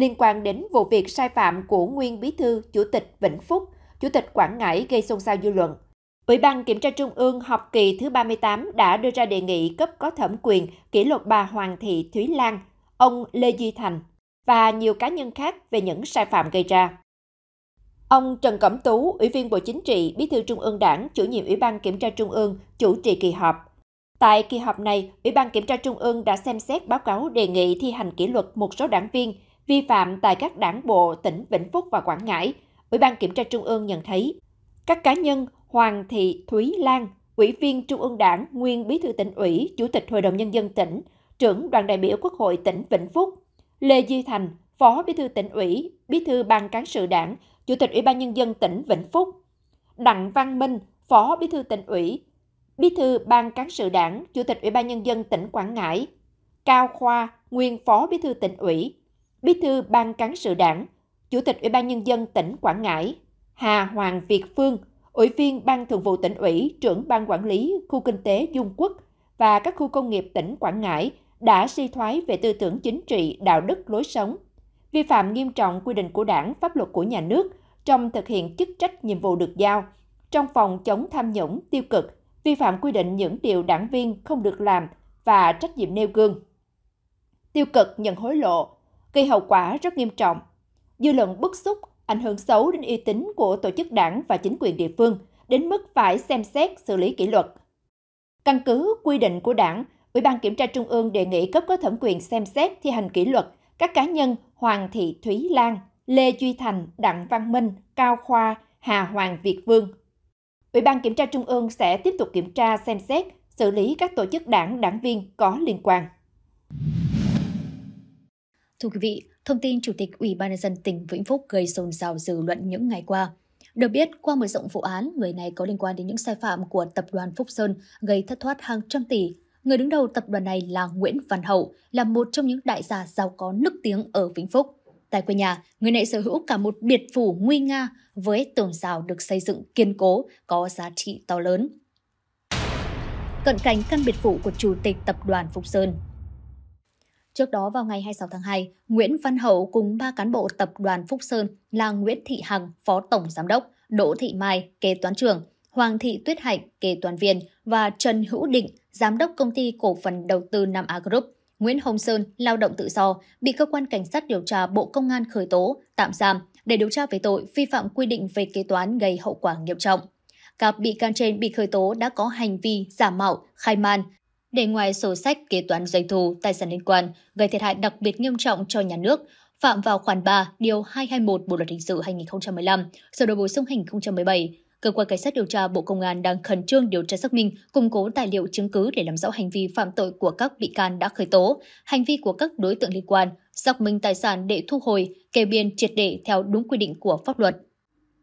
liên quan đến vụ việc sai phạm của nguyên bí thư Chủ tịch Vĩnh Phúc, Chủ tịch Quảng Ngãi gây xôn xao dư luận. Ủy ban Kiểm tra Trung ương học kỳ thứ 38 đã đưa ra đề nghị cấp có thẩm quyền kỷ luật bà Hoàng Thị Thúy Lan, ông Lê Duy Thành và nhiều cá nhân khác về những sai phạm gây ra. Ông Trần Cẩm Tú, Ủy viên Bộ Chính trị, Bí thư Trung ương Đảng, chủ nhiệm Ủy ban Kiểm tra Trung ương, chủ trì kỳ họp. Tại kỳ họp này, Ủy ban Kiểm tra Trung ương đã xem xét báo cáo đề nghị thi hành kỷ luật một số đảng viên vi phạm tại các đảng bộ tỉnh Vĩnh Phúc và Quảng Ngãi, Ủy ban Kiểm tra Trung ương nhận thấy các cá nhân Hoàng Thị Thúy Lan, Ủy viên Trung ương Đảng, nguyên Bí thư tỉnh ủy, Chủ tịch Hội đồng Nhân dân tỉnh, trưởng đoàn đại biểu Quốc hội tỉnh Vĩnh Phúc, Lê Duy Thành, Phó Bí thư tỉnh ủy, Bí thư Ban cán sự Đảng, Chủ tịch Ủy ban Nhân dân tỉnh Vĩnh Phúc, Đặng Văn Minh, Phó Bí thư tỉnh ủy, Bí thư Ban cán sự Đảng, Chủ tịch Ủy ban Nhân dân tỉnh Quảng Ngãi, Cao Khoa, nguyên Phó Bí thư tỉnh ủy, Bí thư Ban cán sự Đảng, Chủ tịch Ủy ban nhân dân tỉnh Quảng Ngãi, Hà Hoàng Việt Phương, Ủy viên Ban Thường vụ tỉnh ủy, trưởng Ban quản lý khu kinh tế Dung Quốc và các khu công nghiệp tỉnh Quảng Ngãi đã suy thoái về tư tưởng chính trị, đạo đức, lối sống, vi phạm nghiêm trọng quy định của Đảng, pháp luật của nhà nước trong thực hiện chức trách nhiệm vụ được giao, trong phòng chống tham nhũng tiêu cực, vi phạm quy định những điều đảng viên không được làm và trách nhiệm nêu gương. Tiêu cực nhận hối lộ, gây hậu quả rất nghiêm trọng. Dư luận bức xúc, ảnh hưởng xấu đến uy tín của tổ chức đảng và chính quyền địa phương, đến mức phải xem xét xử lý kỷ luật. Căn cứ quy định của đảng, Ủy ban Kiểm tra Trung ương đề nghị cấp có thẩm quyền xem xét thi hành kỷ luật các cá nhân Hoàng Thị Thúy Lan, Lê Duy Thành, Đặng Văn Minh, Cao Khoa, Hà Hoàng Việt Vương. Ủy ban Kiểm tra Trung ương sẽ tiếp tục kiểm tra xem xét, xử lý các tổ chức đảng, đảng viên có liên quan. Thưa quý vị, thông tin Chủ tịch Ủy ban nhân dân tỉnh Vĩnh Phúc gây xôn xao dư luận những ngày qua. Được biết, qua mở rộng vụ án, người này có liên quan đến những sai phạm của tập đoàn Phúc Sơn gây thất thoát hàng trăm tỷ. Người đứng đầu tập đoàn này là Nguyễn Văn Hậu, là một trong những đại gia giàu có nức tiếng ở Vĩnh Phúc. Tại quê nhà, người này sở hữu cả một biệt phủ nguy nga với tường rào được xây dựng kiên cố, có giá trị to lớn. Cận cảnh căn biệt phủ của Chủ tịch Tập đoàn Phúc Sơn Trước đó vào ngày 26 tháng 2, Nguyễn Văn Hậu cùng ba cán bộ tập đoàn Phúc Sơn là Nguyễn Thị Hằng, Phó Tổng Giám đốc, Đỗ Thị Mai, Kế toán trưởng, Hoàng Thị Tuyết Hạnh, Kế toán viên và Trần Hữu Định, Giám đốc Công ty Cổ phần Đầu tư Nam Á Group, Nguyễn Hồng Sơn, lao động tự do, bị cơ quan cảnh sát điều tra Bộ Công an khởi tố, tạm giam để điều tra về tội vi phạm quy định về kế toán gây hậu quả nghiêm trọng. Các bị can trên bị khởi tố đã có hành vi giả mạo, khai man, để ngoài sổ sách kế toán doanh thu, tài sản liên quan gây thiệt hại đặc biệt nghiêm trọng cho nhà nước, phạm vào khoản 3, điều 221 Bộ luật hình sự 2015, sửa đổi bổ sung 2017, cơ quan cảnh sát điều tra Bộ Công an đang khẩn trương điều tra xác minh, củng cố tài liệu chứng cứ để làm rõ hành vi phạm tội của các bị can đã khởi tố, hành vi của các đối tượng liên quan, xác minh tài sản để thu hồi, kê biên triệt để theo đúng quy định của pháp luật.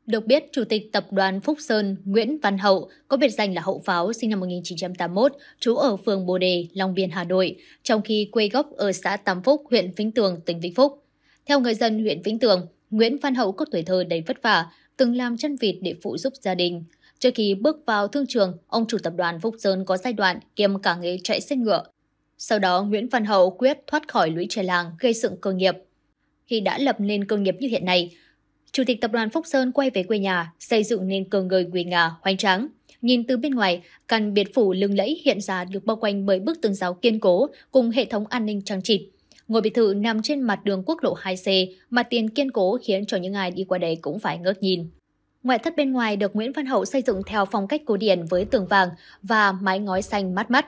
Được biết, Chủ tịch Tập đoàn Phúc Sơn Nguyễn Văn Hậu, có biệt danh là Hậu Pháo, sinh năm 1981, trú ở phường Bồ Đề, Long Biên, Hà Nội, trong khi quê gốc ở xã Tam Phúc, huyện Vĩnh Tường, tỉnh Vĩnh Phúc. Theo người dân huyện Vĩnh Tường, Nguyễn Văn Hậu có tuổi thơ đầy vất vả, từng làm chân vịt để phụ giúp gia đình. Trước khi bước vào thương trường, ông chủ tập đoàn Phúc Sơn có giai đoạn kiêm cả nghề chạy xe ngựa. Sau đó, Nguyễn Văn Hậu quyết thoát khỏi lũy trẻ làng gây dựng cơ nghiệp. Khi đã lập nên cơ nghiệp như hiện nay, Chủ tịch tập đoàn Phúc Sơn quay về quê nhà, xây dựng nên cường người quỳ nhà hoành tráng. Nhìn từ bên ngoài, căn biệt phủ lừng lẫy hiện ra được bao quanh bởi bức tường giáo kiên cố cùng hệ thống an ninh trang trịt. Ngôi biệt thự nằm trên mặt đường quốc lộ 2C, mặt tiền kiên cố khiến cho những ai đi qua đây cũng phải ngước nhìn. Ngoại thất bên ngoài được Nguyễn Văn Hậu xây dựng theo phong cách cổ điển với tường vàng và mái ngói xanh mát mắt.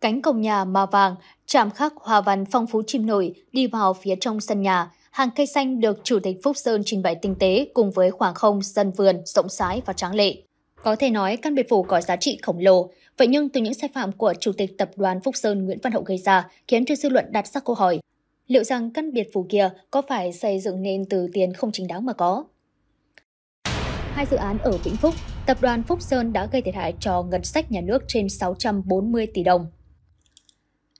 Cánh cổng nhà màu vàng, chạm khắc hoa văn phong phú chim nổi đi vào phía trong sân nhà, Hàng cây xanh được Chủ tịch Phúc Sơn trình bày tinh tế cùng với khoảng không, sân vườn, rộng rãi và tráng lệ. Có thể nói căn biệt phủ có giá trị khổng lồ, vậy nhưng từ những sai phạm của Chủ tịch Tập đoàn Phúc Sơn Nguyễn Văn Hậu gây ra khiến cho dư luận đặt ra câu hỏi, liệu rằng căn biệt phủ kia có phải xây dựng nên từ tiền không chính đáng mà có? Hai dự án ở Vĩnh Phúc, Tập đoàn Phúc Sơn đã gây thiệt hại cho ngân sách nhà nước trên 640 tỷ đồng.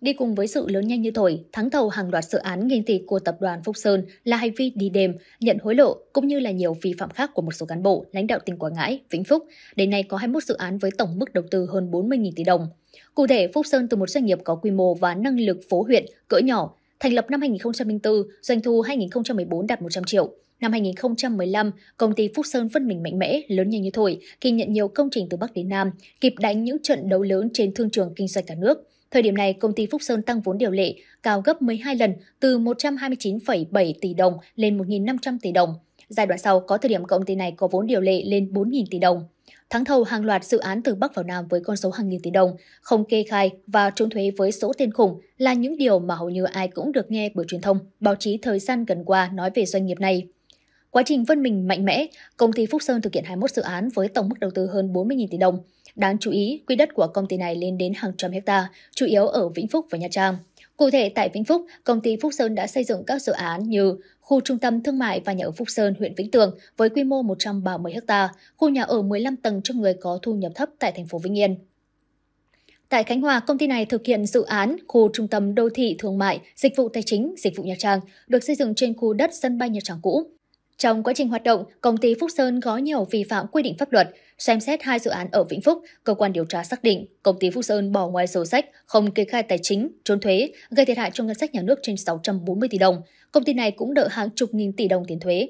Đi cùng với sự lớn nhanh như thổi, thắng thầu hàng loạt dự án nghìn tỷ của tập đoàn Phúc Sơn là hành vi đi đêm, nhận hối lộ cũng như là nhiều vi phạm khác của một số cán bộ, lãnh đạo tỉnh Quảng Ngãi, Vĩnh Phúc. Đến nay có 21 dự án với tổng mức đầu tư hơn 40.000 tỷ đồng. Cụ thể, Phúc Sơn từ một doanh nghiệp có quy mô và năng lực phố huyện cỡ nhỏ, thành lập năm 2004, doanh thu 2014 đạt 100 triệu. Năm 2015, công ty Phúc Sơn phân mình mạnh mẽ, lớn nhanh như thổi, khi nhận nhiều công trình từ Bắc đến Nam, kịp đánh những trận đấu lớn trên thương trường kinh doanh cả nước. Thời điểm này, công ty Phúc Sơn tăng vốn điều lệ cao gấp 12 lần từ 129,7 tỷ đồng lên 1.500 tỷ đồng. Giai đoạn sau, có thời điểm công ty này có vốn điều lệ lên 4.000 tỷ đồng. Thắng thầu hàng loạt dự án từ Bắc vào Nam với con số hàng nghìn tỷ đồng, không kê khai và trốn thuế với số tiền khủng là những điều mà hầu như ai cũng được nghe bởi truyền thông, báo chí thời gian gần qua nói về doanh nghiệp này. Quá trình vươn mình mạnh mẽ, công ty Phúc Sơn thực hiện 21 dự án với tổng mức đầu tư hơn 40.000 tỷ đồng. Đáng chú ý, quy đất của công ty này lên đến hàng trăm hecta, chủ yếu ở Vĩnh Phúc và Nha Trang. Cụ thể tại Vĩnh Phúc, công ty Phúc Sơn đã xây dựng các dự án như khu trung tâm thương mại và nhà ở Phúc Sơn, huyện Vĩnh Tường với quy mô 130 ha, khu nhà ở 15 tầng cho người có thu nhập thấp tại thành phố Vĩnh Yên. Tại Khánh Hòa, công ty này thực hiện dự án khu trung tâm đô thị thương mại, dịch vụ tài chính, dịch vụ Nha Trang, được xây dựng trên khu đất sân bay Nha Trang cũ. Trong quá trình hoạt động, công ty Phúc Sơn có nhiều vi phạm quy định pháp luật. Xem xét hai dự án ở Vĩnh Phúc, cơ quan điều tra xác định công ty Phúc Sơn bỏ ngoài sổ sách, không kê khai tài chính, trốn thuế, gây thiệt hại cho ngân sách nhà nước trên 640 tỷ đồng. Công ty này cũng đợi hàng chục nghìn tỷ đồng tiền thuế.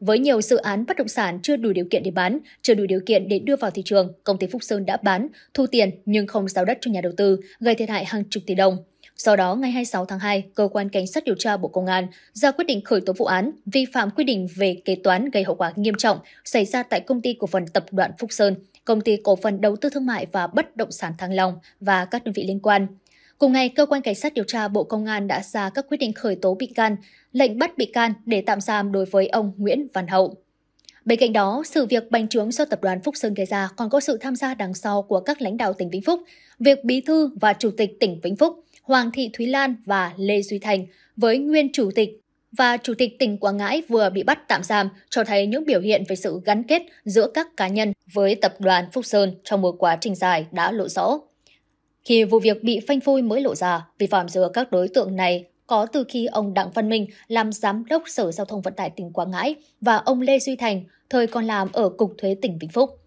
Với nhiều dự án bất động sản chưa đủ điều kiện để bán, chưa đủ điều kiện để đưa vào thị trường, công ty Phúc Sơn đã bán, thu tiền nhưng không giao đất cho nhà đầu tư, gây thiệt hại hàng chục tỷ đồng. Do đó, ngày 26 tháng 2, Cơ quan Cảnh sát điều tra Bộ Công an ra quyết định khởi tố vụ án vi phạm quy định về kế toán gây hậu quả nghiêm trọng xảy ra tại công ty cổ phần tập đoàn Phúc Sơn, công ty cổ phần đầu tư thương mại và bất động sản Thăng Long và các đơn vị liên quan. Cùng ngày, cơ quan cảnh sát điều tra Bộ Công an đã ra các quyết định khởi tố bị can, lệnh bắt bị can để tạm giam đối với ông Nguyễn Văn Hậu. Bên cạnh đó, sự việc bành trướng do tập đoàn Phúc Sơn gây ra còn có sự tham gia đằng sau của các lãnh đạo tỉnh Vĩnh Phúc, việc bí thư và chủ tịch tỉnh Vĩnh Phúc, Hoàng Thị Thúy Lan và Lê Duy Thành với nguyên chủ tịch và chủ tịch tỉnh Quảng Ngãi vừa bị bắt tạm giam cho thấy những biểu hiện về sự gắn kết giữa các cá nhân với tập đoàn Phúc Sơn trong một quá trình dài đã lộ rõ. Khi vụ việc bị phanh phui mới lộ ra, vi phạm giữa các đối tượng này có từ khi ông Đặng Văn Minh làm giám đốc Sở Giao thông Vận tải tỉnh Quảng Ngãi và ông Lê Duy Thành thời còn làm ở Cục Thuế tỉnh Vĩnh Phúc.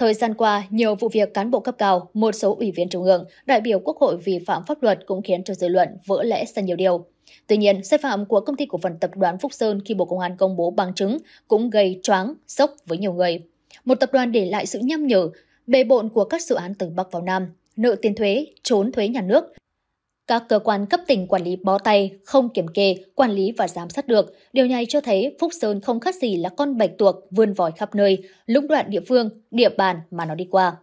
Thời gian qua, nhiều vụ việc cán bộ cấp cao, một số ủy viên trung ương, đại biểu quốc hội vi phạm pháp luật cũng khiến cho dư luận vỡ lẽ ra nhiều điều. Tuy nhiên, sai phạm của công ty cổ phần tập đoàn Phúc Sơn khi Bộ Công an công bố bằng chứng cũng gây choáng, sốc với nhiều người. Một tập đoàn để lại sự nhăm nhở, bề bộn của các dự án từ Bắc vào Nam, nợ tiền thuế, trốn thuế nhà nước, các cơ quan cấp tỉnh quản lý bó tay, không kiểm kê, quản lý và giám sát được. Điều này cho thấy Phúc Sơn không khác gì là con bạch tuộc vươn vòi khắp nơi, lũng đoạn địa phương, địa bàn mà nó đi qua.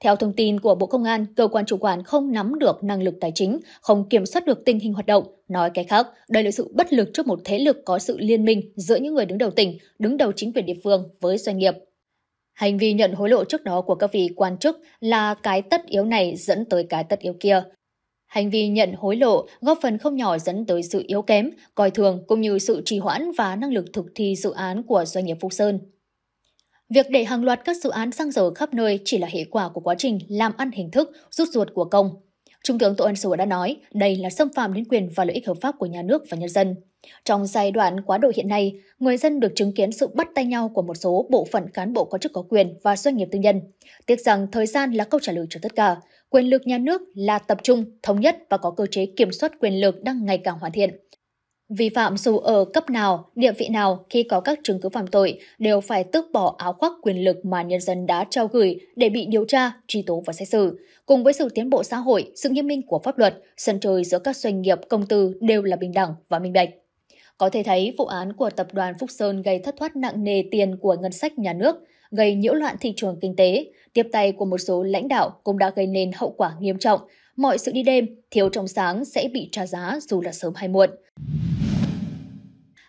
Theo thông tin của Bộ Công an, cơ quan chủ quản không nắm được năng lực tài chính, không kiểm soát được tình hình hoạt động. Nói cái khác, đây là sự bất lực trước một thế lực có sự liên minh giữa những người đứng đầu tỉnh, đứng đầu chính quyền địa phương với doanh nghiệp. Hành vi nhận hối lộ trước đó của các vị quan chức là cái tất yếu này dẫn tới cái tất yếu kia. Hành vi nhận hối lộ góp phần không nhỏ dẫn tới sự yếu kém, coi thường cũng như sự trì hoãn và năng lực thực thi dự án của doanh nghiệp Phúc Sơn. Việc để hàng loạt các dự án xăng dầu khắp nơi chỉ là hệ quả của quá trình làm ăn hình thức, rút ruột của công. Trung tướng Tô Ân Sửu đã nói, đây là xâm phạm đến quyền và lợi ích hợp pháp của nhà nước và nhân dân. Trong giai đoạn quá độ hiện nay, người dân được chứng kiến sự bắt tay nhau của một số bộ phận cán bộ có chức có quyền và doanh nghiệp tư nhân. Tiếc rằng thời gian là câu trả lời cho tất cả, Quyền lực nhà nước là tập trung, thống nhất và có cơ chế kiểm soát quyền lực đang ngày càng hoàn thiện. Vi phạm dù ở cấp nào, địa vị nào khi có các chứng cứ phạm tội đều phải tước bỏ áo khoác quyền lực mà nhân dân đã trao gửi để bị điều tra, truy tố và xét xử. Cùng với sự tiến bộ xã hội, sự nghiêm minh của pháp luật, sân chơi giữa các doanh nghiệp, công tư đều là bình đẳng và minh bạch. Có thể thấy vụ án của tập đoàn Phúc Sơn gây thất thoát nặng nề tiền của ngân sách nhà nước, gây nhiễu loạn thị trường kinh tế, tiếp tay của một số lãnh đạo cũng đã gây nên hậu quả nghiêm trọng. Mọi sự đi đêm, thiếu trong sáng sẽ bị trả giá dù là sớm hay muộn.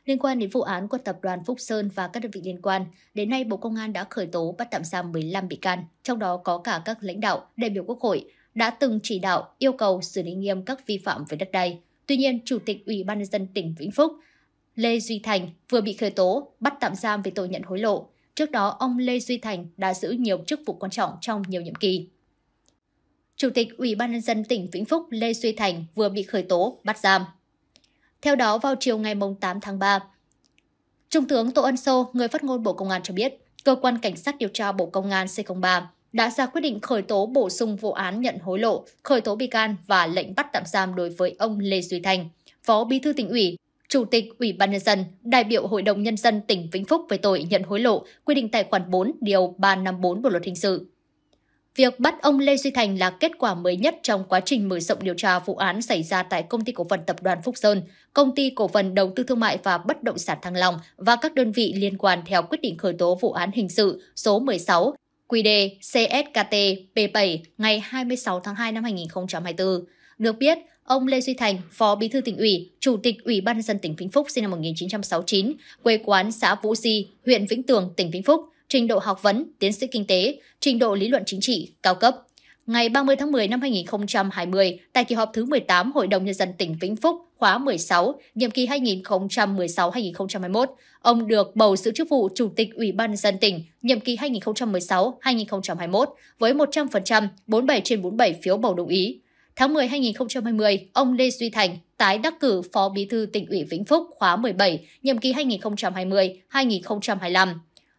Liên quan đến vụ án của tập đoàn Phúc Sơn và các đơn vị liên quan, đến nay Bộ Công an đã khởi tố bắt tạm giam 15 bị can, trong đó có cả các lãnh đạo, đại biểu Quốc hội, đã từng chỉ đạo yêu cầu xử lý nghiêm các vi phạm về đất đai. Tuy nhiên, Chủ tịch Ủy ban nhân dân tỉnh Vĩnh Phúc Lê Duy Thành vừa bị khởi tố, bắt tạm giam về tội nhận hối lộ. Trước đó, ông Lê Duy Thành đã giữ nhiều chức vụ quan trọng trong nhiều nhiệm kỳ. Chủ tịch Ủy ban nhân dân tỉnh Vĩnh Phúc Lê Duy Thành vừa bị khởi tố, bắt giam. Theo đó, vào chiều ngày 8 tháng 3, Trung tướng Tô Ân Sô, người phát ngôn Bộ Công an cho biết, Cơ quan Cảnh sát điều tra Bộ Công an C03 đã ra quyết định khởi tố bổ sung vụ án nhận hối lộ, khởi tố bị can và lệnh bắt tạm giam đối với ông Lê Duy Thành, Phó Bí thư tỉnh ủy, Chủ tịch Ủy ban Nhân dân, đại biểu Hội đồng Nhân dân tỉnh Vĩnh Phúc về tội nhận hối lộ, quy định tại khoản 4, điều 354 Bộ Luật Hình sự. Việc bắt ông Lê Duy Thành là kết quả mới nhất trong quá trình mở rộng điều tra vụ án xảy ra tại Công ty Cổ phần Tập đoàn Phúc Sơn, Công ty Cổ phần Đầu tư Thương mại và Bất động sản Thăng Long và các đơn vị liên quan theo quyết định khởi tố vụ án hình sự số 16 QD CSKT P7 ngày 26 tháng 2 năm 2024. Được biết, Ông Lê Duy Thành, Phó Bí thư tỉnh ủy, Chủ tịch Ủy ban nhân dân tỉnh Vĩnh Phúc sinh năm 1969, quê quán xã Vũ Di, huyện Vĩnh Tường, tỉnh Vĩnh Phúc, trình độ học vấn, tiến sĩ kinh tế, trình độ lý luận chính trị cao cấp. Ngày 30 tháng 10 năm 2020, tại kỳ họp thứ 18 Hội đồng nhân dân tỉnh Vĩnh Phúc khóa 16, nhiệm kỳ 2016-2021, ông được bầu giữ chức vụ Chủ tịch Ủy ban dân tỉnh nhiệm kỳ 2016-2021 với 100%, 47 trên 47 phiếu bầu đồng ý. Tháng 10 2020, ông Lê Duy Thành tái đắc cử Phó Bí thư tỉnh ủy Vĩnh Phúc khóa 17, nhiệm kỳ 2020-2025.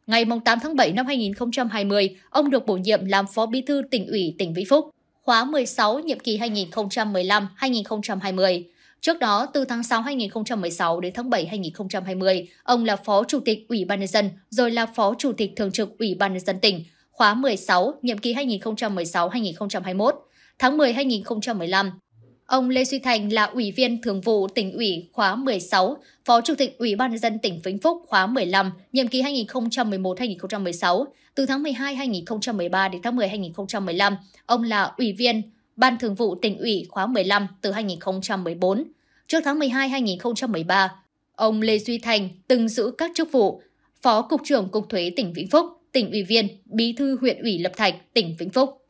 Ngày 8 tháng 7 năm 2020, ông được bổ nhiệm làm Phó Bí thư tỉnh ủy tỉnh Vĩnh Phúc khóa 16 nhiệm kỳ 2015-2020. Trước đó, từ tháng 6 2016 đến tháng 7 2020, ông là Phó Chủ tịch Ủy ban nhân dân, rồi là Phó Chủ tịch Thường trực Ủy ban nhân dân tỉnh, khóa 16, nhiệm kỳ 2016-2021 tháng 10 2015. Ông Lê Duy Thành là Ủy viên Thường vụ tỉnh ủy khóa 16, Phó Chủ tịch Ủy ban nhân dân tỉnh Vĩnh Phúc khóa 15, nhiệm kỳ 2011-2016. Từ tháng 12 2013 đến tháng 10 2015, ông là Ủy viên Ban Thường vụ tỉnh ủy khóa 15 từ 2014. Trước tháng 12 2013, ông Lê Duy Thành từng giữ các chức vụ Phó Cục trưởng Cục Thuế tỉnh Vĩnh Phúc, tỉnh ủy viên, bí thư huyện ủy Lập Thạch, tỉnh Vĩnh Phúc.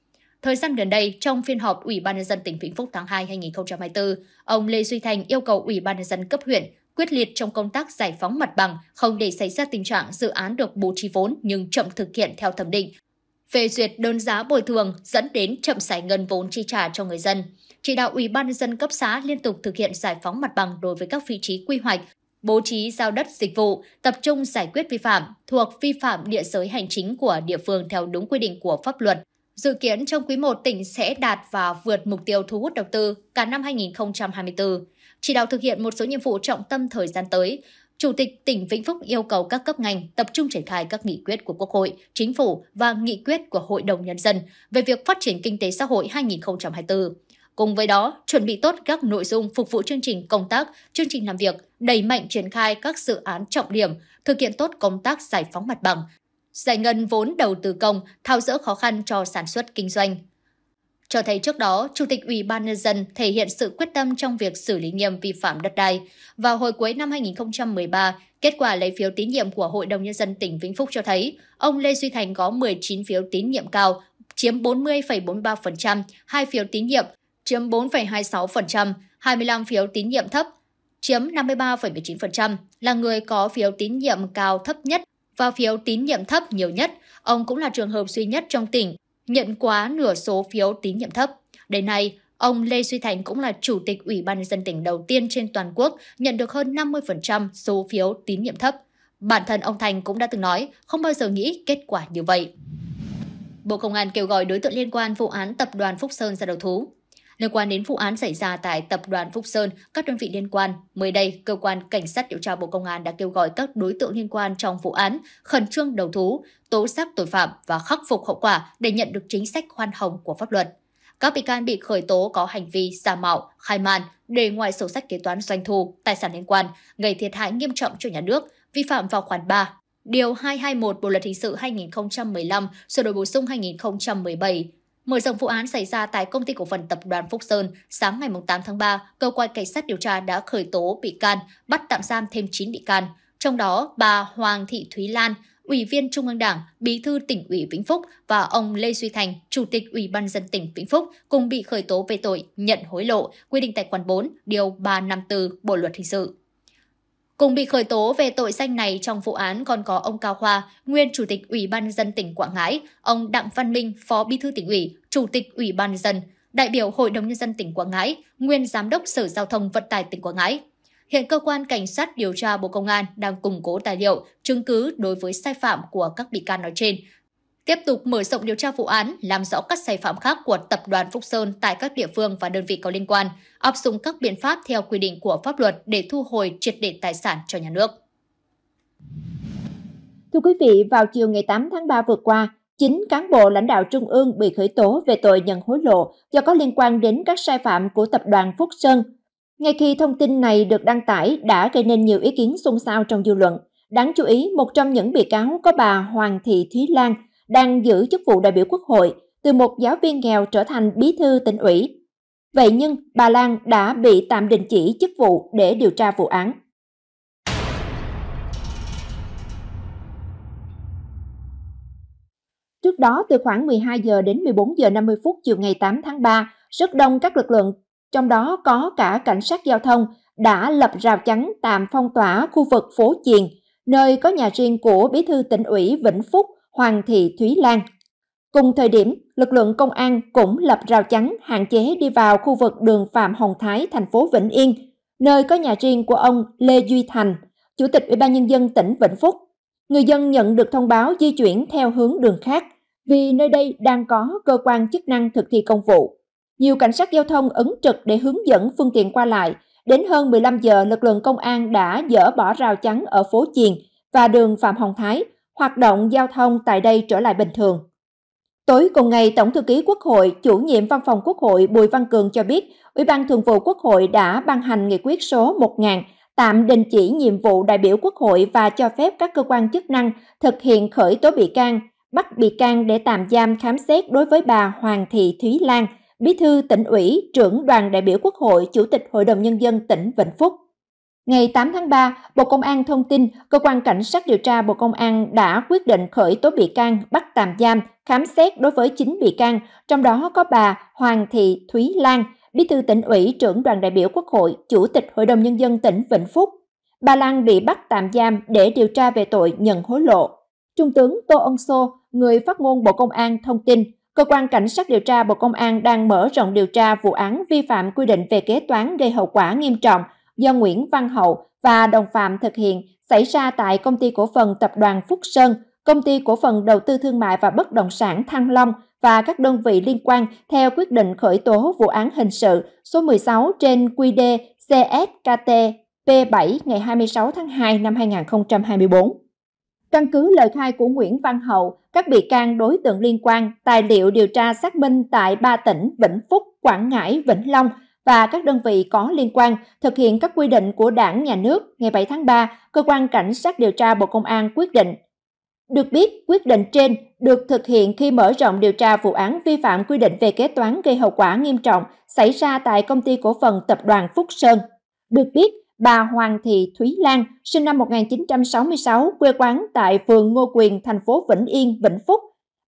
Thời gian gần đây, trong phiên họp Ủy ban nhân dân tỉnh Vĩnh Phúc tháng 2 2024, ông Lê Duy Thành yêu cầu Ủy ban nhân dân cấp huyện quyết liệt trong công tác giải phóng mặt bằng, không để xảy ra tình trạng dự án được bố trí vốn nhưng chậm thực hiện theo thẩm định. Phê duyệt đơn giá bồi thường dẫn đến chậm giải ngân vốn chi trả cho người dân. Chỉ đạo Ủy ban nhân dân cấp xã liên tục thực hiện giải phóng mặt bằng đối với các vị trí quy hoạch, bố trí giao đất dịch vụ, tập trung giải quyết vi phạm thuộc vi phạm địa giới hành chính của địa phương theo đúng quy định của pháp luật, Dự kiến trong quý 1 tỉnh sẽ đạt và vượt mục tiêu thu hút đầu tư cả năm 2024. Chỉ đạo thực hiện một số nhiệm vụ trọng tâm thời gian tới, Chủ tịch tỉnh Vĩnh Phúc yêu cầu các cấp ngành tập trung triển khai các nghị quyết của Quốc hội, Chính phủ và nghị quyết của Hội đồng Nhân dân về việc phát triển kinh tế xã hội 2024. Cùng với đó, chuẩn bị tốt các nội dung phục vụ chương trình công tác, chương trình làm việc, đẩy mạnh triển khai các dự án trọng điểm, thực hiện tốt công tác giải phóng mặt bằng, giải ngân vốn đầu tư công, thao dỡ khó khăn cho sản xuất kinh doanh. Cho thấy trước đó, Chủ tịch Ủy ban Nhân dân thể hiện sự quyết tâm trong việc xử lý nghiêm vi phạm đất đai. Vào hồi cuối năm 2013, kết quả lấy phiếu tín nhiệm của Hội đồng Nhân dân tỉnh Vĩnh Phúc cho thấy, ông Lê Duy Thành có 19 phiếu tín nhiệm cao, chiếm 40,43%, 2 phiếu tín nhiệm, chiếm 4,26%, 25 phiếu tín nhiệm thấp, chiếm 53,19%, là người có phiếu tín nhiệm cao thấp nhất và phiếu tín nhiệm thấp nhiều nhất. Ông cũng là trường hợp duy nhất trong tỉnh nhận quá nửa số phiếu tín nhiệm thấp. Đến nay, ông Lê Duy Thành cũng là chủ tịch Ủy ban nhân dân tỉnh đầu tiên trên toàn quốc nhận được hơn 50% số phiếu tín nhiệm thấp. Bản thân ông Thành cũng đã từng nói không bao giờ nghĩ kết quả như vậy. Bộ Công an kêu gọi đối tượng liên quan vụ án tập đoàn Phúc Sơn ra đầu thú. Liên quan đến vụ án xảy ra tại Tập đoàn Phúc Sơn, các đơn vị liên quan, mới đây, Cơ quan Cảnh sát điều tra Bộ Công an đã kêu gọi các đối tượng liên quan trong vụ án khẩn trương đầu thú, tố giác tội phạm và khắc phục hậu quả để nhận được chính sách khoan hồng của pháp luật. Các bị can bị khởi tố có hành vi giả mạo, khai man, đề ngoài sổ sách kế toán doanh thu, tài sản liên quan, gây thiệt hại nghiêm trọng cho nhà nước, vi phạm vào khoản 3 Điều 221 Bộ Luật Hình sự 2015, sửa đổi bổ sung 2017 Mở rộng vụ án xảy ra tại công ty cổ phần tập đoàn Phúc Sơn, sáng ngày 8 tháng 3, cơ quan cảnh sát điều tra đã khởi tố bị can, bắt tạm giam thêm 9 bị can. Trong đó, bà Hoàng Thị Thúy Lan, Ủy viên Trung ương Đảng, Bí thư tỉnh ủy Vĩnh Phúc và ông Lê Duy Thành, Chủ tịch Ủy ban dân tỉnh Vĩnh Phúc cùng bị khởi tố về tội nhận hối lộ, quy định tại khoản 4, điều 354 Bộ luật hình sự. Cùng bị khởi tố về tội danh này trong vụ án còn có ông Cao Khoa, nguyên Chủ tịch Ủy ban dân tỉnh Quảng Ngãi, ông Đặng Văn Minh, Phó Bí thư tỉnh ủy, Chủ tịch Ủy ban dân, đại biểu Hội đồng Nhân dân tỉnh Quảng Ngãi, nguyên Giám đốc Sở Giao thông Vận tải tỉnh Quảng Ngãi. Hiện cơ quan Cảnh sát điều tra Bộ Công an đang củng cố tài liệu, chứng cứ đối với sai phạm của các bị can nói trên tiếp tục mở rộng điều tra vụ án, làm rõ các sai phạm khác của tập đoàn Phúc Sơn tại các địa phương và đơn vị có liên quan, áp dụng các biện pháp theo quy định của pháp luật để thu hồi triệt để tài sản cho nhà nước. Thưa quý vị, vào chiều ngày 8 tháng 3 vừa qua, 9 cán bộ lãnh đạo trung ương bị khởi tố về tội nhận hối lộ do có liên quan đến các sai phạm của tập đoàn Phúc Sơn. Ngay khi thông tin này được đăng tải đã gây nên nhiều ý kiến xôn xao trong dư luận. Đáng chú ý, một trong những bị cáo có bà Hoàng Thị Thúy Lan, đang giữ chức vụ đại biểu quốc hội, từ một giáo viên nghèo trở thành bí thư tỉnh ủy. Vậy nhưng bà Lan đã bị tạm đình chỉ chức vụ để điều tra vụ án. Trước đó, từ khoảng 12 giờ đến 14 giờ 50 phút chiều ngày 8 tháng 3, rất đông các lực lượng, trong đó có cả cảnh sát giao thông, đã lập rào chắn tạm phong tỏa khu vực phố Chiền, nơi có nhà riêng của bí thư tỉnh ủy Vĩnh Phúc Hoàng Thị Thúy Lan. Cùng thời điểm, lực lượng công an cũng lập rào chắn hạn chế đi vào khu vực đường Phạm Hồng Thái, thành phố Vĩnh Yên, nơi có nhà riêng của ông Lê Duy Thành, Chủ tịch Ủy ban Nhân dân tỉnh Vĩnh Phúc. Người dân nhận được thông báo di chuyển theo hướng đường khác vì nơi đây đang có cơ quan chức năng thực thi công vụ. Nhiều cảnh sát giao thông ứng trực để hướng dẫn phương tiện qua lại. Đến hơn 15 giờ, lực lượng công an đã dỡ bỏ rào chắn ở phố Chiền và đường Phạm Hồng Thái – hoạt động giao thông tại đây trở lại bình thường. Tối cùng ngày, Tổng thư ký Quốc hội, chủ nhiệm văn phòng Quốc hội Bùi Văn Cường cho biết, Ủy ban Thường vụ Quốc hội đã ban hành nghị quyết số 1000 tạm đình chỉ nhiệm vụ đại biểu Quốc hội và cho phép các cơ quan chức năng thực hiện khởi tố bị can, bắt bị can để tạm giam khám xét đối với bà Hoàng Thị Thúy Lan, Bí thư tỉnh ủy, trưởng đoàn đại biểu Quốc hội, Chủ tịch Hội đồng Nhân dân tỉnh Vĩnh Phúc. Ngày 8 tháng 3, Bộ Công an thông tin Cơ quan Cảnh sát điều tra Bộ Công an đã quyết định khởi tố bị can, bắt tạm giam, khám xét đối với 9 bị can, trong đó có bà Hoàng Thị Thúy Lan, Bí thư tỉnh ủy, trưởng đoàn đại biểu Quốc hội, Chủ tịch Hội đồng Nhân dân tỉnh Vĩnh Phúc. Bà Lan bị bắt tạm giam để điều tra về tội nhận hối lộ. Trung tướng Tô Ân Sô, người phát ngôn Bộ Công an thông tin, Cơ quan Cảnh sát điều tra Bộ Công an đang mở rộng điều tra vụ án vi phạm quy định về kế toán gây hậu quả nghiêm trọng – do Nguyễn Văn Hậu và đồng phạm thực hiện xảy ra tại công ty cổ phần tập đoàn Phúc Sơn, công ty cổ phần đầu tư thương mại và bất động sản Thăng Long và các đơn vị liên quan theo quyết định khởi tố vụ án hình sự số 16 trên QD CSKT P7 ngày 26 tháng 2 năm 2024. Căn cứ lời khai của Nguyễn Văn Hậu, các bị can đối tượng liên quan, tài liệu điều tra xác minh tại ba tỉnh Vĩnh Phúc, Quảng Ngãi, Vĩnh Long – và các đơn vị có liên quan thực hiện các quy định của Đảng, Nhà nước, ngày 7 tháng 3, Cơ quan Cảnh sát điều tra Bộ Công an quyết định. Được biết, quyết định trên được thực hiện khi mở rộng điều tra vụ án vi phạm quy định về kế toán gây hậu quả nghiêm trọng xảy ra tại công ty cổ phần tập đoàn Phúc Sơn. Được biết, bà Hoàng Thị Thúy Lan, sinh năm 1966, quê quán tại phường Ngô Quyền, thành phố Vĩnh Yên, Vĩnh Phúc.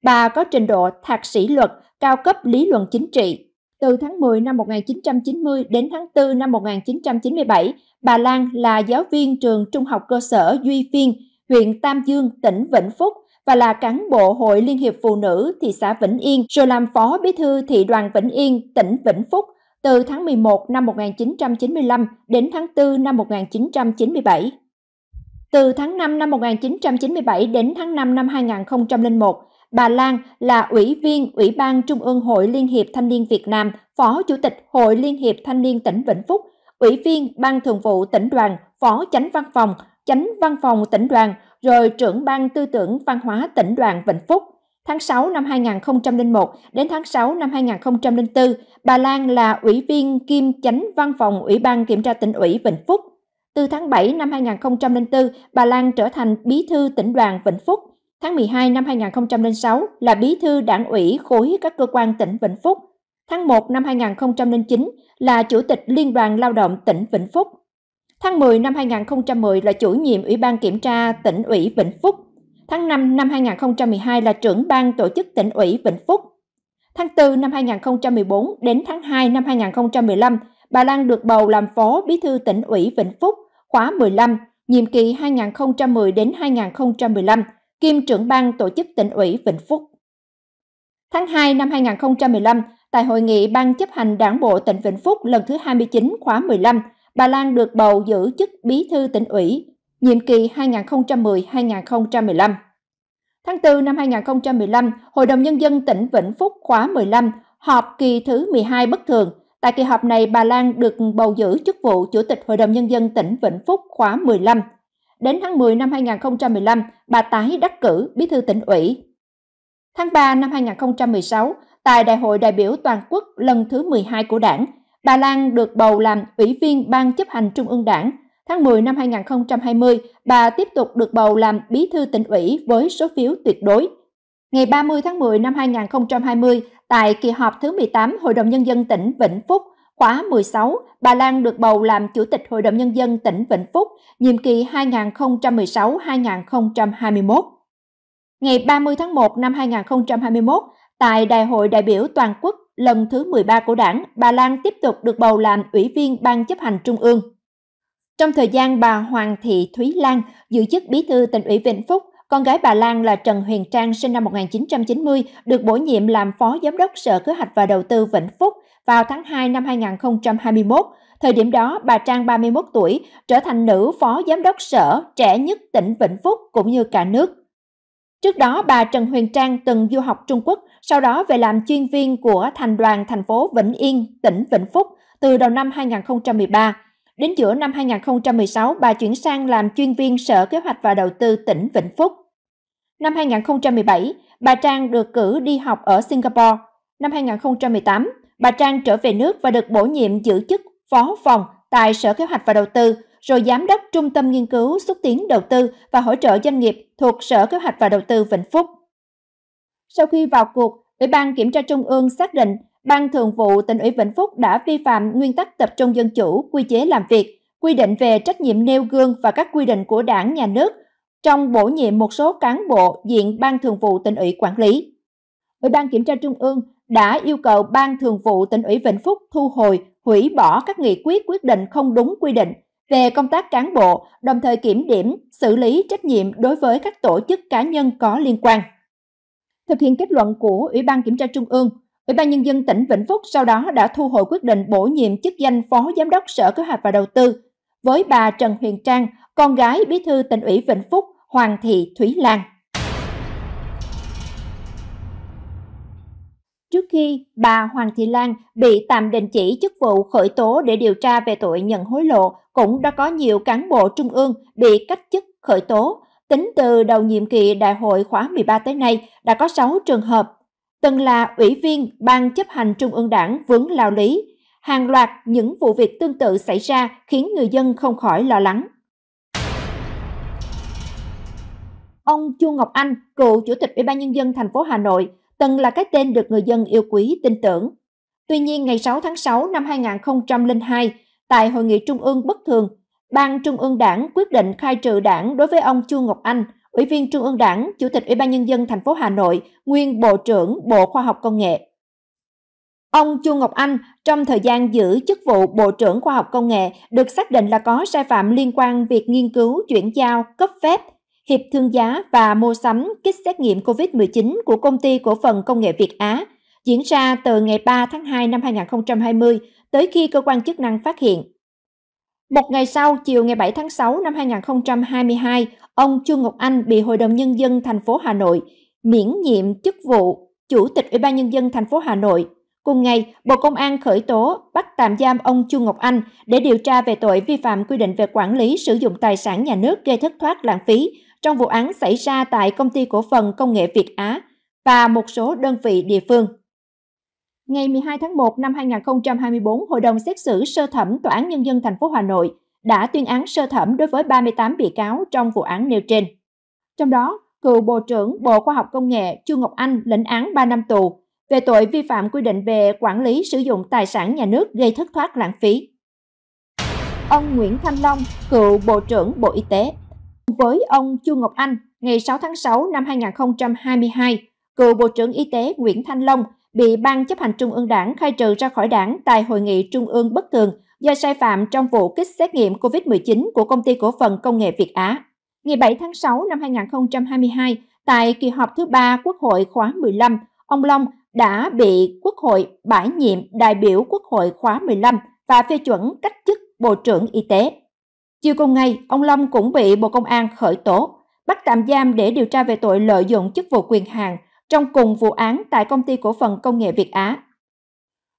Bà có trình độ thạc sĩ luật, cao cấp lý luận chính trị, từ tháng 10 năm 1990 đến tháng 4 năm 1997, bà Lan là giáo viên trường trung học cơ sở Duy Phiên, huyện Tam Dương, tỉnh Vĩnh Phúc và là cán bộ Hội Liên hiệp Phụ nữ thị xã Vĩnh Yên, rồi làm phó bí thư thị đoàn Vĩnh Yên, tỉnh Vĩnh Phúc từ tháng 11 năm 1995 đến tháng 4 năm 1997. Từ tháng 5 năm 1997 đến tháng 5 năm 2001, Bà Lan là Ủy viên Ủy ban Trung ương Hội Liên hiệp Thanh niên Việt Nam, Phó Chủ tịch Hội Liên hiệp Thanh niên tỉnh Vĩnh Phúc, Ủy viên Ban Thường vụ tỉnh đoàn, Phó Chánh Văn phòng, Chánh Văn phòng tỉnh đoàn, rồi trưởng Ban Tư tưởng Văn hóa tỉnh đoàn Vĩnh Phúc. Tháng 6 năm 2001 đến tháng 6 năm 2004, bà Lan là Ủy viên kiêm Chánh Văn phòng Ủy ban Kiểm tra tỉnh ủy Vĩnh Phúc. Từ tháng 7 năm 2004, bà Lan trở thành bí thư tỉnh đoàn Vĩnh Phúc – Tháng 12 năm 2006 là bí thư đảng ủy khối các cơ quan tỉnh Vĩnh Phúc. Tháng 1 năm 2009 là chủ tịch Liên đoàn Lao động tỉnh Vĩnh Phúc. Tháng 10 năm 2010 là chủ nhiệm Ủy ban Kiểm tra tỉnh ủy Vĩnh Phúc. Tháng 5 năm 2012 là trưởng ban tổ chức tỉnh ủy Vĩnh Phúc. Tháng 4 năm 2014 đến tháng 2 năm 2015, bà Lan được bầu làm phó bí thư tỉnh ủy Vĩnh Phúc khóa 15, nhiệm kỳ 2010 đến 2015 kiêm trưởng ban tổ chức tỉnh ủy Vĩnh Phúc. Tháng 2 năm 2015, tại hội nghị Ban chấp hành Đảng bộ tỉnh Vĩnh Phúc lần thứ 29 khóa 15, bà Lan được bầu giữ chức bí thư tỉnh ủy, nhiệm kỳ 2010-2015. Tháng 4 năm 2015, Hội đồng Nhân dân tỉnh Vĩnh Phúc khóa 15 họp kỳ thứ 12 bất thường. Tại kỳ họp này, bà Lan được bầu giữ chức vụ Chủ tịch Hội đồng Nhân dân tỉnh Vĩnh Phúc khóa 15 Đến tháng 10 năm 2015, bà tái đắc cử bí thư tỉnh ủy. Tháng 3 năm 2016, tại Đại hội đại biểu toàn quốc lần thứ 12 của đảng, bà Lan được bầu làm Ủy viên Ban chấp hành Trung ương Đảng. Tháng 10 năm 2020, bà tiếp tục được bầu làm bí thư tỉnh ủy với số phiếu tuyệt đối. Ngày 30 tháng 10 năm 2020, tại kỳ họp thứ 18 Hội đồng Nhân dân tỉnh Vĩnh Phúc, Khóa 16, bà Lan được bầu làm Chủ tịch Hội đồng Nhân dân tỉnh Vĩnh Phúc, nhiệm kỳ 2016-2021. Ngày 30 tháng 1 năm 2021, tại Đại hội đại biểu toàn quốc lần thứ 13 của đảng, bà Lan tiếp tục được bầu làm Ủy viên Ban chấp hành Trung ương. Trong thời gian bà Hoàng Thị Thúy Lan giữ chức bí thư tỉnh ủy Vĩnh Phúc, con gái bà Lan là Trần Huyền Trang sinh năm 1990 được bổ nhiệm làm Phó Giám đốc Sở Kế hoạch và Đầu tư Vĩnh Phúc vào tháng 2 năm 2021. Thời điểm đó, bà Trang 31 tuổi trở thành nữ Phó Giám đốc Sở trẻ nhất tỉnh Vĩnh Phúc cũng như cả nước. Trước đó, bà Trần Huyền Trang từng du học Trung Quốc, sau đó về làm chuyên viên của thành đoàn thành phố Vĩnh Yên, tỉnh Vĩnh Phúc từ đầu năm 2013. Đến giữa năm 2016, bà chuyển sang làm chuyên viên Sở Kế hoạch và Đầu tư tỉnh Vĩnh Phúc. Năm 2017, bà Trang được cử đi học ở Singapore. Năm 2018, bà Trang trở về nước và được bổ nhiệm giữ chức Phó phòng tại Sở Kế hoạch và Đầu tư, rồi Giám đốc Trung tâm Nghiên cứu Xúc tiến Đầu tư và Hỗ trợ Doanh nghiệp thuộc Sở Kế hoạch và Đầu tư Vĩnh Phúc. Sau khi vào cuộc, Ủy ban Kiểm tra Trung ương xác định Ban Thường vụ tỉnh ủy Vĩnh Phúc đã vi phạm nguyên tắc tập trung dân chủ, quy chế làm việc, quy định về trách nhiệm nêu gương và các quy định của Đảng, Nhà nước trong bổ nhiệm một số cán bộ diện Ban Thường vụ tỉnh ủy quản lý. Ủy ban kiểm tra Trung ương đã yêu cầu Ban Thường vụ tỉnh ủy Vĩnh Phúc thu hồi, hủy bỏ các nghị quyết quyết định không đúng quy định về công tác cán bộ, đồng thời kiểm điểm, xử lý trách nhiệm đối với các tổ chức cá nhân có liên quan. Thực hiện kết luận của Ủy ban Kiểm tra Trung ương, Ủy ban Nhân dân tỉnh Vĩnh Phúc sau đó đã thu hồi quyết định bổ nhiệm chức danh Phó Giám đốc Sở Kế hoạch và Đầu tư với bà Trần Huyền Trang, con gái bí thư tỉnh ủy Vĩnh Phúc Hoàng Thị Thúy Lan. Trước khi bà Hoàng Thị Lan bị tạm đình chỉ chức vụ khởi tố để điều tra về tội nhận hối lộ, cũng đã có nhiều cán bộ trung ương bị cách chức khởi tố. Tính từ đầu nhiệm kỳ đại hội khóa 13 tới nay, đã có 6 trường hợp từng là ủy viên Ban chấp hành Trung ương Đảng vướng lao lý. Hàng loạt những vụ việc tương tự xảy ra khiến người dân không khỏi lo lắng. Ông Chu Ngọc Anh, cựu chủ tịch Ủy ban nhân dân thành phố Hà Nội, từng là cái tên được người dân yêu quý tin tưởng. Tuy nhiên, ngày 6 tháng 6 năm 2002, tại hội nghị trung ương bất thường, Ban Trung ương Đảng quyết định khai trừ đảng đối với ông Chu Ngọc Anh – Ủy viên Trung ương Đảng, Chủ tịch Ủy ban Nhân dân thành phố Hà Nội, nguyên Bộ trưởng Bộ Khoa học Công nghệ. Ông Chu Ngọc Anh trong thời gian giữ chức vụ Bộ trưởng Khoa học Công nghệ được xác định là có sai phạm liên quan việc nghiên cứu, chuyển giao, cấp phép, hiệp thương giá và mua sắm kit xét nghiệm COVID-19 của công ty cổ phần công nghệ Việt Á diễn ra từ ngày 3 tháng 2 năm 2020 tới khi cơ quan chức năng phát hiện. Một ngày sau, chiều ngày 7 tháng 6 năm 2022, ông Trương Ngọc Anh bị Hội đồng Nhân dân thành phố Hà Nội miễn nhiệm chức vụ Chủ tịch Ủy ban Nhân dân thành phố Hà Nội. Cùng ngày, Bộ Công an khởi tố bắt tạm giam ông Trương Ngọc Anh để điều tra về tội vi phạm quy định về quản lý sử dụng tài sản nhà nước gây thất thoát lãng phí trong vụ án xảy ra tại Công ty Cổ phần Công nghệ Việt Á và một số đơn vị địa phương. Ngày 12 tháng 1 năm 2024, Hội đồng xét xử sơ thẩm Tòa án Nhân dân thành phố Hà Nội đã tuyên án sơ thẩm đối với 38 bị cáo trong vụ án nêu trên. Trong đó, cựu Bộ trưởng Bộ Khoa học Công nghệ Trương Ngọc Anh lĩnh án 3 năm tù về tội vi phạm quy định về quản lý sử dụng tài sản nhà nước gây thất thoát lãng phí. Ông Nguyễn Thanh Long, cựu Bộ trưởng Bộ Y tế Với ông Trương Ngọc Anh, ngày 6 tháng 6 năm 2022, cựu Bộ trưởng Y tế Nguyễn Thanh Long bị Ban chấp hành Trung ương Đảng khai trừ ra khỏi đảng tại hội nghị Trung ương bất thường do sai phạm trong vụ kích xét nghiệm COVID-19 của Công ty Cổ phần Công nghệ Việt Á. Ngày 7 tháng 6 năm 2022, tại kỳ họp thứ ba Quốc hội khóa 15, ông Long đã bị Quốc hội bãi nhiệm đại biểu Quốc hội khóa 15 và phê chuẩn cách chức Bộ trưởng Y tế. Chiều cùng ngày, ông Long cũng bị Bộ Công an khởi tố, bắt tạm giam để điều tra về tội lợi dụng chức vụ quyền hạn trong cùng vụ án tại công ty cổ phần công nghệ Việt Á.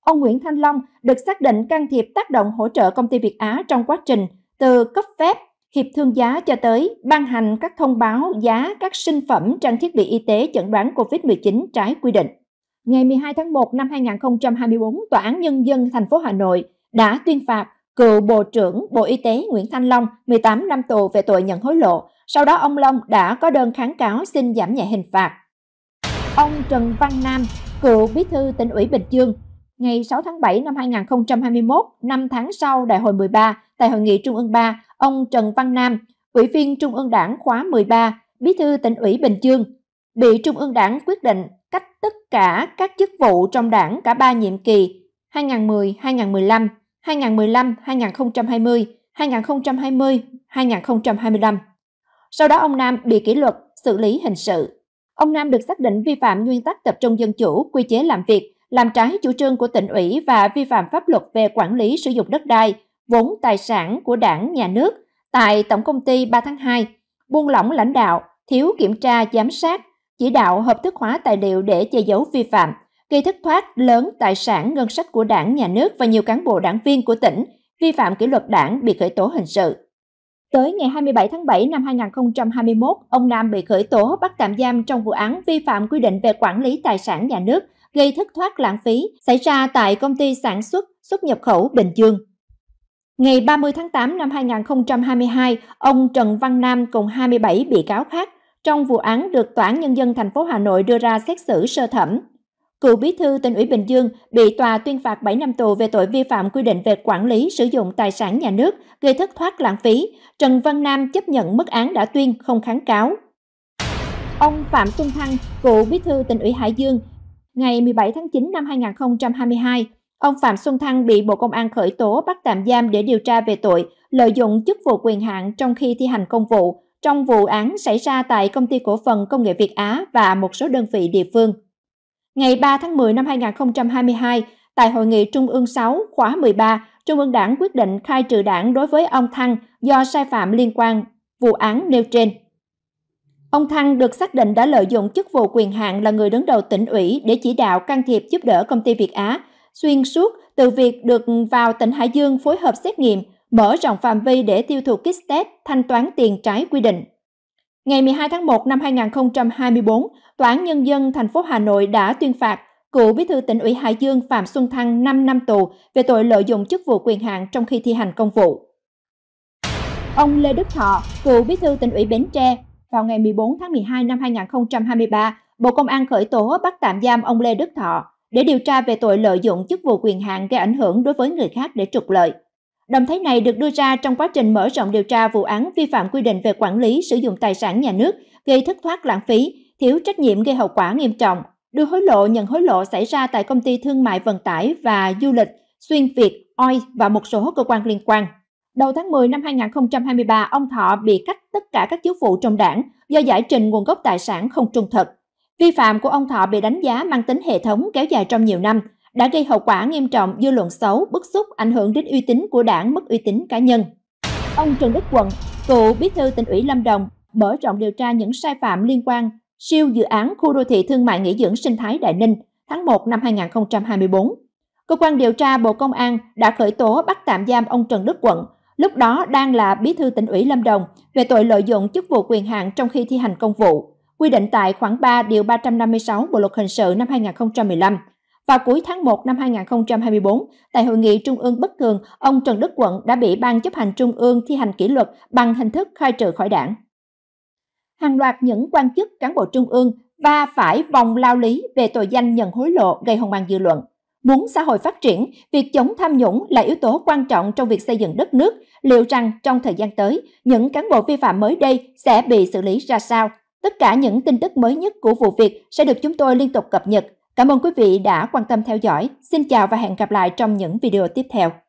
Ông Nguyễn Thanh Long được xác định can thiệp tác động hỗ trợ công ty Việt Á trong quá trình từ cấp phép, hiệp thương giá cho tới ban hành các thông báo giá các sinh phẩm trang thiết bị y tế chẩn đoán COVID-19 trái quy định. Ngày 12 tháng 1 năm 2024, Tòa án Nhân dân thành phố Hà Nội đã tuyên phạt cựu Bộ trưởng Bộ Y tế Nguyễn Thanh Long 18 năm tù về tội nhận hối lộ. Sau đó ông Long đã có đơn kháng cáo xin giảm nhẹ hình phạt. Ông Trần Văn Nam, cựu bí thư tỉnh ủy Bình Dương, ngày 6 tháng 7 năm 2021, 5 tháng sau Đại hội 13, tại Hội nghị Trung ương 3, ông Trần Văn Nam, Ủy viên Trung ương Đảng khóa 13, Bí thư tỉnh ủy Bình Dương, bị Trung ương Đảng quyết định cách tất cả các chức vụ trong đảng cả ba nhiệm kỳ 2010-2015, 2015-2020, 2020-2025. Sau đó ông Nam bị kỷ luật, xử lý hình sự. Ông Nam được xác định vi phạm nguyên tắc tập trung dân chủ, quy chế làm việc, làm trái chủ trương của tỉnh ủy và vi phạm pháp luật về quản lý sử dụng đất đai, vốn tài sản của đảng, nhà nước tại Tổng công ty 3 tháng 2, buông lỏng lãnh đạo, thiếu kiểm tra, giám sát, chỉ đạo hợp thức hóa tài liệu để che giấu vi phạm, gây thất thoát lớn tài sản ngân sách của đảng, nhà nước và nhiều cán bộ đảng viên của tỉnh, vi phạm kỷ luật đảng bị khởi tố hình sự. Tới ngày 27 tháng 7 năm 2021, ông Nam bị khởi tố bắt tạm giam trong vụ án vi phạm quy định về quản lý tài sản nhà nước, gây thất thoát lãng phí xảy ra tại công ty sản xuất xuất nhập khẩu Bình Dương. Ngày 30 tháng 8 năm 2022, ông Trần Văn Nam cùng 27 bị cáo khác trong vụ án được Tòa án Nhân dân thành phố Hà Nội đưa ra xét xử sơ thẩm Cựu bí thư tỉnh ủy Bình Dương bị tòa tuyên phạt 7 năm tù về tội vi phạm quy định về quản lý sử dụng tài sản nhà nước gây thất thoát lãng phí. Trần Văn Nam chấp nhận mức án đã tuyên không kháng cáo. Ông Phạm Xuân Thăng, cựu bí thư tỉnh ủy Hải Dương, ngày 17 tháng 9 năm 2022, ông Phạm Xuân Thăng bị Bộ Công an khởi tố bắt tạm giam để điều tra về tội lợi dụng chức vụ quyền hạn trong khi thi hành công vụ trong vụ án xảy ra tại công ty cổ phần công nghệ Việt Á và một số đơn vị địa phương. Ngày 3 tháng 10 năm 2022, tại Hội nghị Trung ương 6 khóa 13, Trung ương Đảng quyết định khai trừ đảng đối với ông Thăng do sai phạm liên quan vụ án nêu trên. Ông Thăng được xác định đã lợi dụng chức vụ quyền hạn là người đứng đầu tỉnh ủy để chỉ đạo can thiệp giúp đỡ công ty Việt Á, xuyên suốt từ việc được vào tỉnh Hải Dương phối hợp xét nghiệm, mở rộng phạm vi để tiêu thụ kit test, thanh toán tiền trái quy định. Ngày 12 tháng 1 năm 2024, Tòa án Nhân dân thành phố Hà Nội đã tuyên phạt cựu bí thư tỉnh ủy Hải Dương Phạm Xuân Thăng 5 năm tù về tội lợi dụng chức vụ quyền hạn trong khi thi hành công vụ. Ông Lê Đức Thọ, cựu bí thư tỉnh ủy Bến Tre, vào ngày 14 tháng 12 năm 2023, Bộ Công an khởi tố bắt tạm giam ông Lê Đức Thọ để điều tra về tội lợi dụng chức vụ quyền hạn gây ảnh hưởng đối với người khác để trục lợi. Động thái này được đưa ra trong quá trình mở rộng điều tra vụ án vi phạm quy định về quản lý sử dụng tài sản nhà nước, gây thất thoát lãng phí, thiếu trách nhiệm gây hậu quả nghiêm trọng, đưa hối lộ nhận hối lộ xảy ra tại công ty thương mại vận tải và du lịch Xuyên Việt, OI và một số cơ quan liên quan. Đầu tháng 10 năm 2023, ông Thọ bị cách tất cả các chức vụ trong đảng do giải trình nguồn gốc tài sản không trung thực. Vi phạm của ông Thọ bị đánh giá mang tính hệ thống kéo dài trong nhiều năm, đã gây hậu quả nghiêm trọng dư luận xấu, bức xúc, ảnh hưởng đến uy tín của đảng, mất uy tín cá nhân. Ông Trần Đức Quận, cựu bí thư tỉnh ủy Lâm Đồng, mở rộng điều tra những sai phạm liên quan siêu dự án khu đô thị thương mại nghỉ dưỡng sinh thái Đại Ninh tháng 1 năm 2024. Cơ quan điều tra Bộ Công an đã khởi tố bắt tạm giam ông Trần Đức Quận, lúc đó đang là bí thư tỉnh ủy Lâm Đồng, về tội lợi dụng chức vụ quyền hạn trong khi thi hành công vụ, quy định tại khoản 3 điều 356 Bộ luật hình sự năm 2015 vào cuối tháng 1 năm 2024, tại hội nghị trung ương bất thường, ông Trần Đức Quận đã bị Ban chấp hành trung ương thi hành kỷ luật bằng hình thức khai trừ khỏi đảng. Hàng loạt những quan chức cán bộ trung ương và phải vòng lao lý về tội danh nhận hối lộ gây hoang mang dư luận. Muốn xã hội phát triển, việc chống tham nhũng là yếu tố quan trọng trong việc xây dựng đất nước. Liệu rằng trong thời gian tới, những cán bộ vi phạm mới đây sẽ bị xử lý ra sao? Tất cả những tin tức mới nhất của vụ việc sẽ được chúng tôi liên tục cập nhật Cảm ơn quý vị đã quan tâm theo dõi. Xin chào và hẹn gặp lại trong những video tiếp theo.